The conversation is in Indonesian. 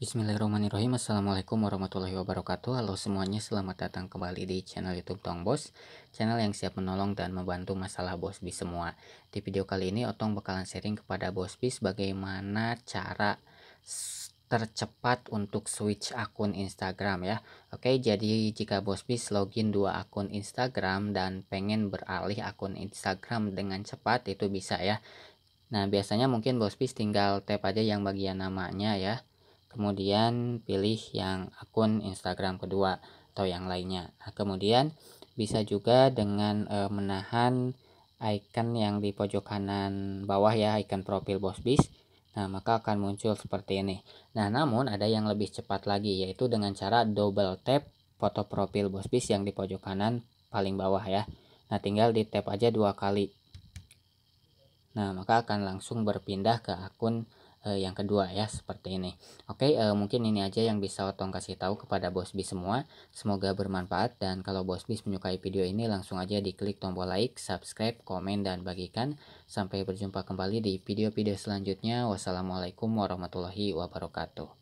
Bismillahirrahmanirrahim Assalamualaikum warahmatullahi wabarakatuh Halo semuanya selamat datang kembali di channel youtube Tong Bos Channel yang siap menolong dan membantu masalah Bos Bis semua Di video kali ini Otong bakalan sharing kepada Bos Bis Bagaimana cara tercepat untuk switch akun Instagram ya Oke jadi jika Bos Bis login dua akun Instagram Dan pengen beralih akun Instagram dengan cepat itu bisa ya Nah biasanya mungkin Bos Bis tinggal tap aja yang bagian namanya ya kemudian pilih yang akun Instagram kedua atau yang lainnya nah, kemudian bisa juga dengan e, menahan icon yang di pojok kanan bawah ya icon profil Bosbis Nah, maka akan muncul seperti ini. Nah, namun ada yang lebih cepat lagi, yaitu dengan cara double tap foto profil Bosbis yang di pojok kanan paling bawah ya. Nah, tinggal di tap aja dua kali. Nah, maka akan langsung berpindah ke akun uh, yang kedua ya seperti ini. Oke, uh, mungkin ini aja yang bisa Otong kasih tahu kepada Bos Bis semua. Semoga bermanfaat dan kalau Bos Bis menyukai video ini langsung aja diklik tombol like, subscribe, komen dan bagikan. Sampai berjumpa kembali di video-video selanjutnya. Wassalamualaikum warahmatullahi wabarakatuh.